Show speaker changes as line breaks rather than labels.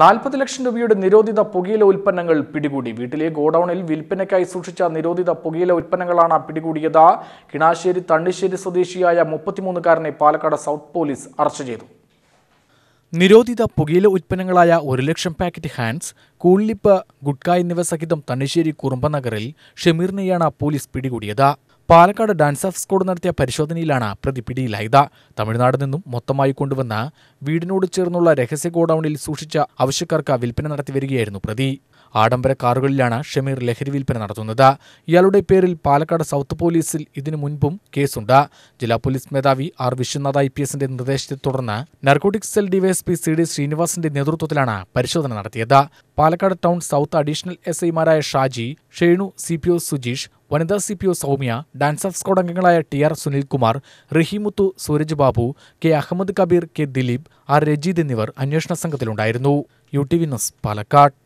നാൽപ്പത് ലക്ഷം രൂപയുടെ നിരോധിത പുകയില ഉൽപ്പന്നങ്ങൾ പിടികൂടി വീട്ടിലെ ഗോഡൌണിൽ വിൽപ്പനയ്ക്കായി സൂക്ഷിച്ച നിരോധിത പുകയില ഉൽപ്പന്നങ്ങളാണ് പിടികൂടിയത് കിണാശ്ശേരി തണ്ണിശ്ശേരി സ്വദേശിയായ മുപ്പത്തിമൂന്നുകാരനെ പാലക്കാട് സൗത്ത് പോലീസ് അറസ്റ്റ് ചെയ്തു നിരോധിത പുകയില ഉൽപ്പന്നങ്ങളായ ഒരു lakh packet Hans cool lip gutka എന്നിവ സഹിതം തണ്ണിശ്ശേരി കുറുമ്പനഗറിൽ ഷമീറിനെയാണ് പോലീസ് പിടികൂടിയത് പാലക്കാട് ഡാൻസ് ഓഫ് സ്കൂൾ നടത്തിയ പരിശോധനയിലാണ് പ്രതി പിടിയിലായത് തമിഴ്നാട് നിന്നും മൊത്തമായി കൊണ്ടുവന്ന വീടിനോട് ചേർന്നുള്ള രഹസ്യ ഗോഡൌണിൽ സൂക്ഷിച്ച ആവശ്യക്കാർക്ക് വിൽപ്പന നടത്തിവരികയായിരുന്നു പ്രതി ആഡംബര കാറുകളിലാണ് ഷമീർ ലഹരി വിൽപ്പന നടത്തുന്നത് ഇയാളുടെ പേരിൽ പാലക്കാട് സൗത്ത് പോലീസിൽ ഇതിനു മുൻപും കേസുണ്ട് ജില്ലാ പോലീസ് മേധാവി ആർ വിശ്വനാഥ് ഐ പി എസിന്റെ നിർദ്ദേശത്തെ തുടർന്ന് narcotics cell DYSP C D ശ്രീനിവാസിന്റെ നേതൃത്വത്തിലാണ് പരിശോധന നടത്തിയത് Palakkad town south additional S ഐമാരായ Shaji Shenu C P O Sujeesh വനിതാ C P O Soumya DANSAF അംഗങ്ങളായ T R Sunilkumar Rahimuthu Sooraj Babu K Ahammed Kabeer K Dileep R Rajeed എന്നിവർ അന്വേഷണ സംഘത്തിലുണ്ടായിരുന്നു U T V news Palakkad